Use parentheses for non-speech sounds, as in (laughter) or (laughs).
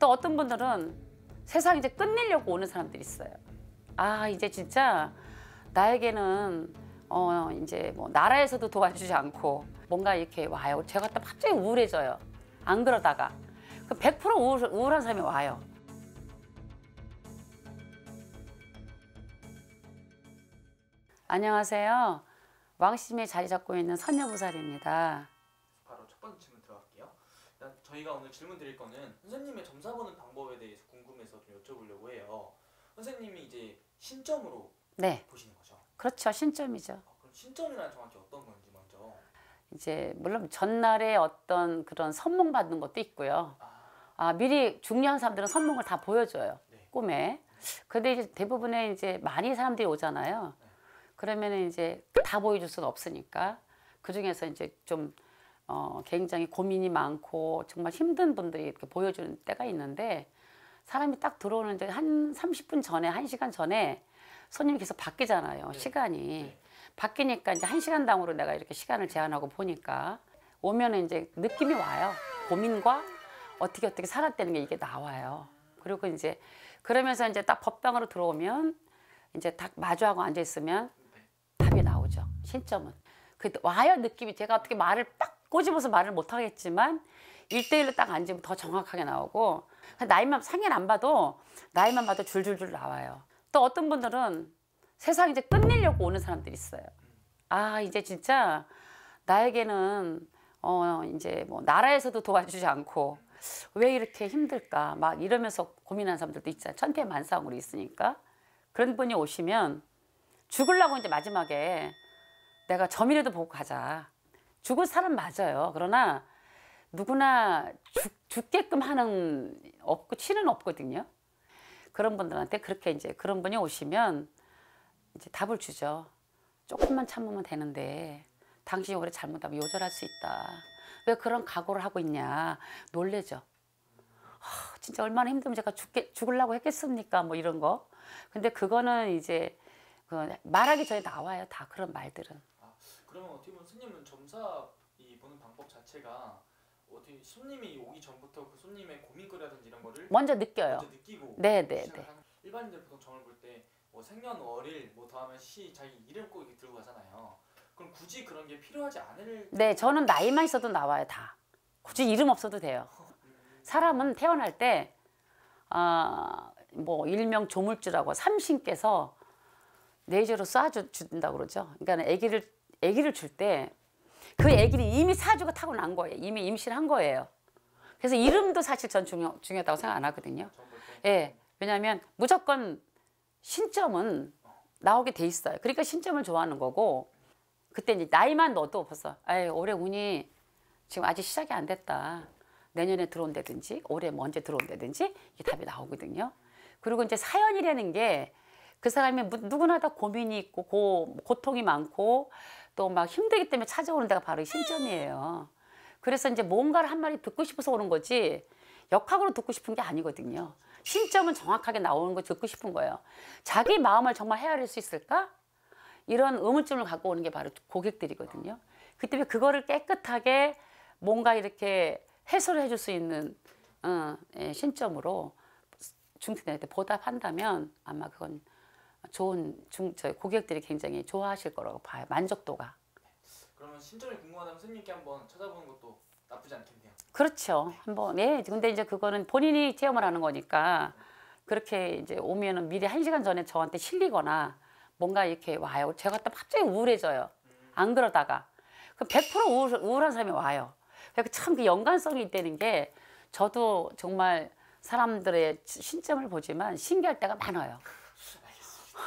또 어떤 분들은 세상 이제 끝내려고 오는 사람들이 있어요. 아 이제 진짜 나에게는 어 이제 뭐 나라에서도 도와주지 않고 뭔가 이렇게 와요. 제가 또 갑자기 우울해져요. 안 그러다가 100% 그 우울, 우울한 사람이 와요. 안녕하세요. 왕심에 자리 잡고 있는 선녀부살입니다. 바로 첫 번째 질문 들어갈게요. 저희가 오늘 질문 드릴 거는 선생님의 점사 보는 방법에 대해서 궁금해서 좀 여쭤보려고 해요. 선생님이 이제 신점으로 네. 보시는 거죠? 그렇죠. 신점이죠. 아, 그럼 신점이란 정확히 어떤 건지 먼저. 이제 물론 전날에 어떤 그런 선몽 받는 것도 있고요. 아, 아 미리 중요한 사람들은 선몽을 다 보여줘요. 네. 꿈에. 근데 이제 대부분의 이제 많이 사람들이 오잖아요. 네. 그러면 이제 다 보여줄 수는 없으니까 그 중에서 이제 좀 어, 굉장히 고민이 많고 정말 힘든 분들이 이렇게 보여주는 때가 있는데 사람이 딱 들어오는데 한 30분 전에, 1시간 전에 손님이 계속 바뀌잖아요. 네. 시간이. 네. 바뀌니까 이제 1시간당으로 내가 이렇게 시간을 제한하고 보니까 오면 이제 느낌이 와요. 고민과 어떻게 어떻게 살았다는 게 이게 나와요. 그리고 이제 그러면서 이제 딱 법당으로 들어오면 이제 딱 마주하고 앉아 있으면 네. 답이 나오죠. 신점은. 그 와요 느낌이 제가 어떻게 말을 빡 꼬집어서 말을 못하겠지만 일대일로딱 앉으면 더 정확하게 나오고 그 나이만 상의를 안 봐도 나이만 봐도 줄줄줄 나와요. 또 어떤 분들은 세상 이제 끝내려고 오는 사람들이 있어요. 아 이제 진짜 나에게는 어 이제 뭐 나라에서도 도와주지 않고 왜 이렇게 힘들까 막 이러면서 고민하는 사람들도 있잖아요. 천태만상으로 있으니까 그런 분이 오시면 죽을라고 이제 마지막에 내가 점이라도 보고 가자. 죽은 사람 맞아요. 그러나 누구나 죽, 게끔 하는 없고 치는 없거든요. 그런 분들한테 그렇게 이제 그런 분이 오시면 이제 답을 주죠. 조금만 참으면 되는데 당신이 오래 잘못하면 요절할 수 있다. 왜 그런 각오를 하고 있냐 놀래죠. 아, 진짜 얼마나 힘들면 제가 죽게 죽으려고 했겠습니까? 뭐 이런 거. 근데 그거는 이제 그 말하기 전에 나와요. 다 그런 말들은. 그러면 어떻게 보면 손님은 점사 이 보는 방법 자체가 어떻게 손님이 오기 전부터 그 손님의 고민거리라든지 이런 거를 먼저 느껴요. 먼저 느끼고 네네네. 네, 네. 일반인들 보통 점을 볼때 뭐 생년월일 뭐 더하면 시 자기 이름 꼭 이렇게 들고 가잖아요. 그럼 굳이 그런 게 필요하지 않을 네, 저는 나이만 있어도 나와요, 다. 굳이 이름 없어도 돼요. (laughs) 사람은 태어날 때, 아, 뭐, 일명 조물주라고 삼신께서 네이로 쏴준다고 그러죠. 그러니까 아기를 아기를 줄 때 그 아기를 이미 사주가 타고난 거예요. 이미 임신한 거예요. 그래서 이름도 사실 전 중요, 중요하다고 생각 안 하거든요. 예. 왜냐하면 무조건 신점은 나오게 돼 있어요. 그러니까 신점을 좋아하는 거고 그때 이제 나이만 넣어도 벌써 에이, 올해 운이 지금 아직 시작이 안 됐다. 내년에 들어온다든지 올해 먼저 뭐 들어온다든지 이 답이 나오거든요. 그리고 이제 사연이라는 게그 사람이 누구나 다 고민이 있고 고, 고통이 많고 또 막 힘들기 때문에 찾아오는 데가 바로 이 신점이에요. 그래서 이제 뭔가를 한 마리 듣고 싶어서 오는 거지 역학으로 듣고 싶은 게 아니거든요. 신점은 정확하게 나오는 거 듣고 싶은 거예요. 자기 마음을 정말 헤아릴 수 있을까? 이런 의문점을 갖고 오는 게 바로 고객들이거든요. 그 때문에 그거를 깨끗하게 뭔가 이렇게 해소를 해줄 수 있는 어, 예, 신점으로 중퇴자한테 보답한다면 아마 그건 좋은 중, 저희 고객들이 굉장히 좋아하실 거라고 봐요. 만족도가. 그러면 신점이 궁금하다면 선생님께 한번 찾아보는 것도 나쁘지 않겠네요. 그렇죠. 한번 예. 근데 이제 그거는 본인이 체험을 하는 거니까 그렇게 이제 오면은 미리 한 시간 전에 저한테 실리거나 뭔가 이렇게 와요. 제가 딱 갑자기 우울해져요. 안 그러다가 그럼 100% 우울, 우울한 사람이 와요. 그니까참 그 연관성이 있다는 게 저도 정말 사람들의 신점을 보지만 신기할 때가 많아요.